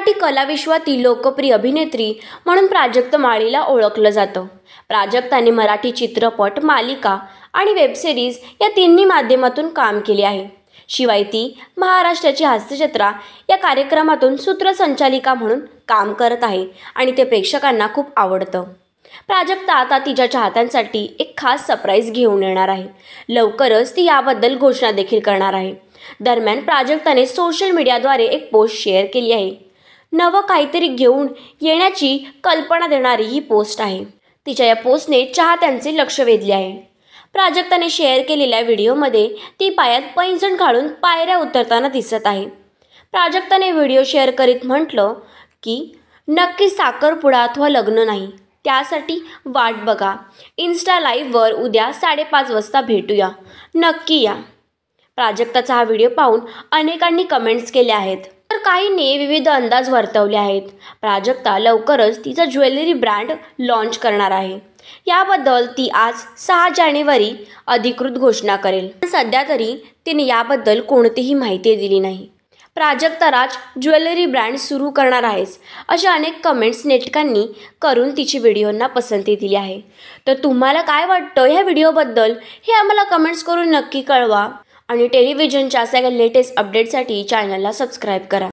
मराठी कलाविश्वातील लोकप्रिय अभिनेत्री म्हणून प्राजक्त माळीला ओळखलं जातं प्राजक्ताने मराठी चित्रपट मालिका आणि वेबसिरीज या तिन्ही माध्यमातून काम केले आहे शिवाय ती महाराष्ट्राची हास्यजत्रा या कार्यक्रमातून सूत्रसंचालिका म्हणून काम करत आहे आणि ते प्रेक्षकांना खूप आवडतं प्राजक्ता आता तिच्या चाहत्यांसाठी एक खास सरप्राईज घेऊन येणार आहे लवकरच ती याबद्दल घोषणा देखील करणार आहे दरम्यान प्राजक्ताने सोशल मीडियाद्वारे एक पोस्ट शेअर केली आहे नवं काहीतरी घेऊन येण्याची कल्पना देणारी ही पोस्ट आहे तिच्या या पोस्टने चाहत्यांचे लक्ष वेधले आहे प्राजक्ताने शेअर केलेल्या व्हिडिओमध्ये ती पायात पैंजण घालून पायऱ्या उतरताना दिसत आहे प्राजक्ताने व्हिडिओ शेअर करीत म्हटलं की नक्की साखरपुडा अथवा लग्न नाही त्यासाठी वाट बघा इन्स्टा लाईव्हवर उद्या साडेपाच वाजता भेटूया नक्की या प्राजक्ताचा हा व्हिडिओ पाहून अनेकांनी कमेंट्स केल्या आहेत काहींनी विविध अंदाज वर्तवले आहेत प्राजक्ता लवकरच तिचा ज्वेलरी ब्रँड लॉन्च करणार आहे याबद्दल ती आज सहा जानेवारी अधिकृत घोषणा करेल सध्या तरी तिने याबद्दल कोणतीही माहिती दिली नाही प्राजक्ता राज ज्वेलरी ब्रँड सुरू करणार आहेस अशा अनेक कमेंट्स नेटकांनी करून तिची व्हिडिओंना पसंती दिली आहे तर तुम्हाला काय वाटतं ह्या व्हिडिओबद्दल हे आम्हाला कमेंट्स करून नक्की कळवा आणि टेलिव्हिजनच्या सगळ्या लेटेस्ट अपडेटसाठी चॅनलला सबस्क्राईब करा